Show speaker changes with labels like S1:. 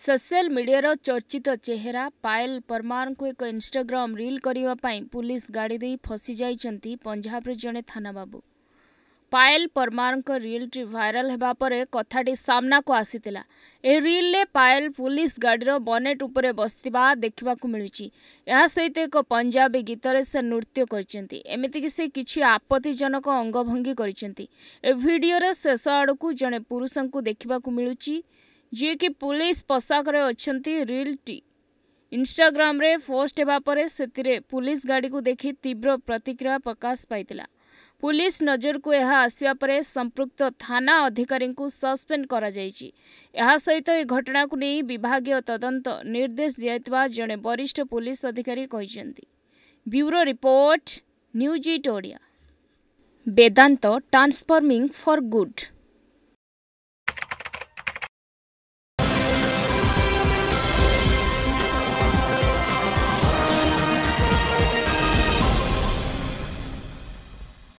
S1: social ମିଡିଆର ଚର୍ଚ୍ଚିତ ଚେହେରା ପାୟଲ ପରମାରଙ୍କୁ ଏକ ଇନ୍ଷ୍ଟାଗ୍ରାମ୍ ରିଲ୍ କରିବା ପାଇଁ ପୁଲିସ୍ ଗାଡ଼ି ଦେଇ ଫସି ଯାଇଛନ୍ତି ପଞ୍ଜାବର ଜଣେ ଥାନା ବାବୁ ପାୟଲ ପରମାରଙ୍କ ରିଲ୍ଟି ଭାଇରାଲ୍ ହେବା ପରେ କଥାଟି ସାମ୍ନାକୁ ଆସିଥିଲା ଏହି ରିଲ୍ରେ ପାୟଲ ପୁଲିସ୍ ଗାଡ଼ିର ବନେଟ୍ ଉପରେ ବସିଥିବା ଦେଖିବାକୁ ମିଳୁଛି ଏହା ସହିତ ଏକ ପଞ୍ଜାବୀ ଗୀତରେ ସେ ନୃତ୍ୟ କରିଛନ୍ତି ଏମିତିକି ସେ କିଛି ଆପତ୍ତିଜନକ ଅଙ୍ଗଭଙ୍ଗୀ କରିଛନ୍ତି ଏ ଭିଡ଼ିଓରେ ଶେଷ ଆଡ଼କୁ ଜଣେ ପୁରୁଷଙ୍କୁ ଦେଖିବାକୁ ମିଳୁଛି जिकि पुलिस पोशाक अच्छा रिल टी इनग्राम पोस्ट होगापर से पुलिस गाड़ी को देखी तीव्र प्रतिक्रिया प्रकाश पाई पुलिस नजर को यह आसवापर संप्रक्त थाना अधिकारी सस्पेड कर घटना को नहीं विभाग तदंत निर्देश दिया जड़े वरिष्ठ पुलिस अधिकारी कहते ब्यूरो रिपोर्ट न्यूज इट Odia Vedanta transforming for good